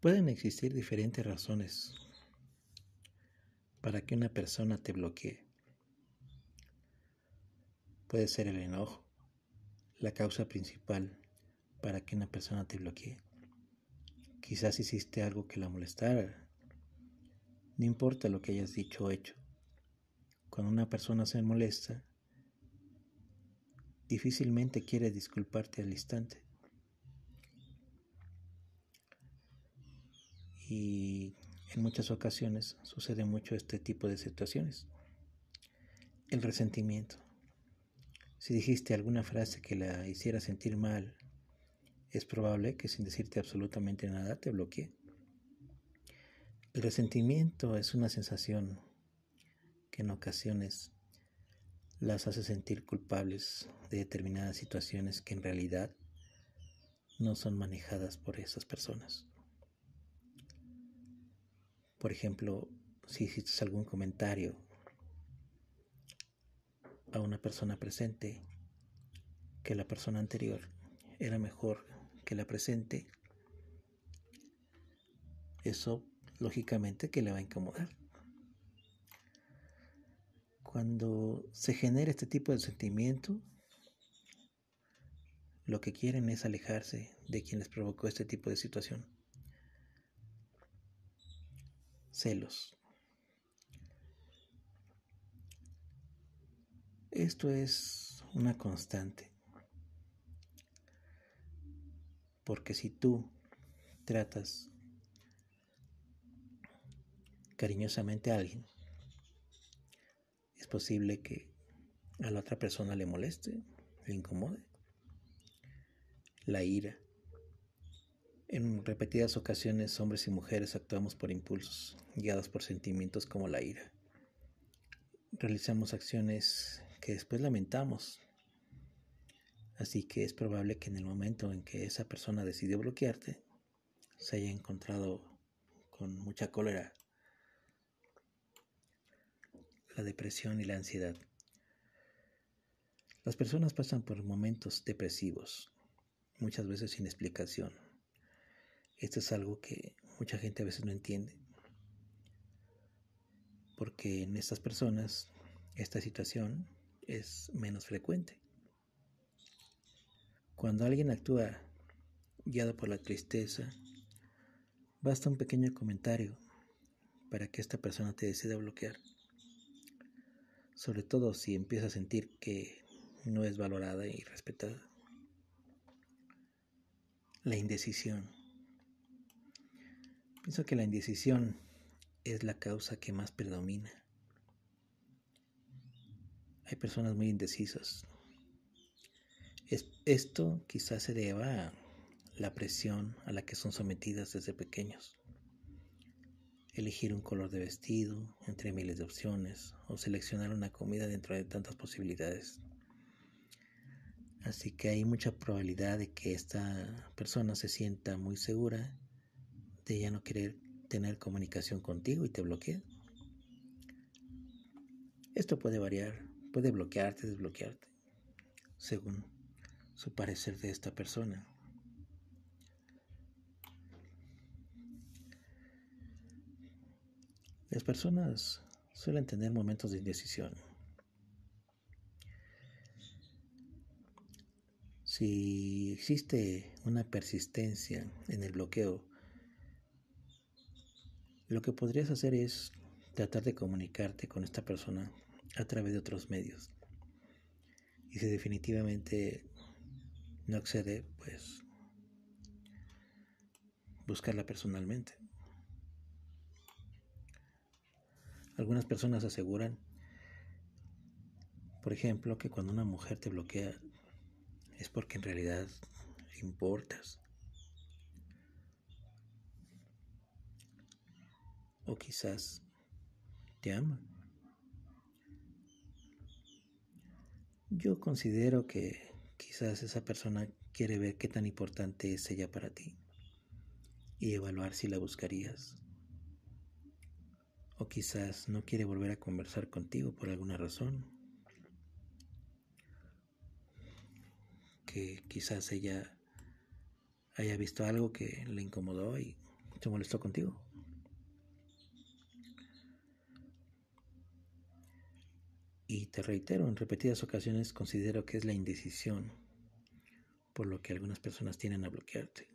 Pueden existir diferentes razones para que una persona te bloquee. Puede ser el enojo, la causa principal para que una persona te bloquee. Quizás hiciste algo que la molestara. No importa lo que hayas dicho o hecho. Cuando una persona se molesta, difícilmente quiere disculparte al instante. y en muchas ocasiones sucede mucho este tipo de situaciones. El resentimiento. Si dijiste alguna frase que la hiciera sentir mal, es probable que sin decirte absolutamente nada te bloquee. El resentimiento es una sensación que en ocasiones las hace sentir culpables de determinadas situaciones que en realidad no son manejadas por esas personas. Por ejemplo, si hiciste algún comentario a una persona presente que la persona anterior era mejor que la presente, eso lógicamente que le va a incomodar. Cuando se genera este tipo de sentimiento, lo que quieren es alejarse de quien les provocó este tipo de situación celos. Esto es una constante. Porque si tú tratas cariñosamente a alguien, es posible que a la otra persona le moleste, le incomode. La ira, en repetidas ocasiones hombres y mujeres actuamos por impulsos, guiados por sentimientos como la ira. Realizamos acciones que después lamentamos. Así que es probable que en el momento en que esa persona decidió bloquearte, se haya encontrado con mucha cólera, la depresión y la ansiedad. Las personas pasan por momentos depresivos, muchas veces sin explicación, esto es algo que mucha gente a veces no entiende. Porque en estas personas esta situación es menos frecuente. Cuando alguien actúa guiado por la tristeza, basta un pequeño comentario para que esta persona te decida bloquear. Sobre todo si empieza a sentir que no es valorada y respetada. La indecisión. Pienso que la indecisión es la causa que más predomina. Hay personas muy indecisas. esto quizás se deba a la presión a la que son sometidas desde pequeños. Elegir un color de vestido entre miles de opciones o seleccionar una comida dentro de tantas posibilidades. Así que hay mucha probabilidad de que esta persona se sienta muy segura ya no querer tener comunicación contigo y te bloquea. Esto puede variar, puede bloquearte, desbloquearte, según su parecer de esta persona. Las personas suelen tener momentos de indecisión. Si existe una persistencia en el bloqueo, lo que podrías hacer es tratar de comunicarte con esta persona a través de otros medios. Y si definitivamente no accede, pues buscarla personalmente. Algunas personas aseguran, por ejemplo, que cuando una mujer te bloquea es porque en realidad importas o quizás te ama. Yo considero que quizás esa persona quiere ver qué tan importante es ella para ti y evaluar si la buscarías. O quizás no quiere volver a conversar contigo por alguna razón. Que quizás ella haya visto algo que le incomodó y se molestó contigo. te reitero, en repetidas ocasiones considero que es la indecisión por lo que algunas personas tienen a bloquearte.